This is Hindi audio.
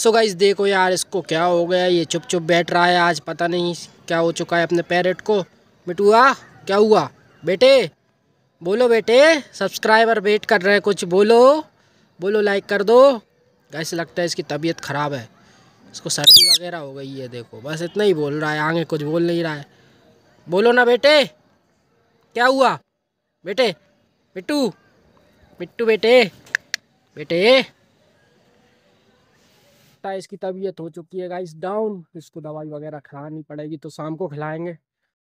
सो गाइस देखो यार इसको क्या हो गया ये चुप चुप बैठ रहा है आज पता नहीं क्या हो चुका है अपने पैरेट को मिटुआ क्या हुआ बेटे बोलो बेटे सब्सक्राइबर वेट कर रहे हैं कुछ बोलो बोलो लाइक कर दो गाइस लगता है इसकी तबीयत ख़राब है इसको सर्दी वगैरह हो गई है देखो बस इतना ही बोल रहा है आगे कुछ बोल नहीं रहा है बोलो ना बेटे क्या हुआ बेटे मिट्टू मिट्टू बेटे बेटे लगता है इसकी तबीयत हो चुकी है गाइस डाउन इसको दवाई वगैरह खिलानी पड़ेगी तो शाम को खिलाएंगे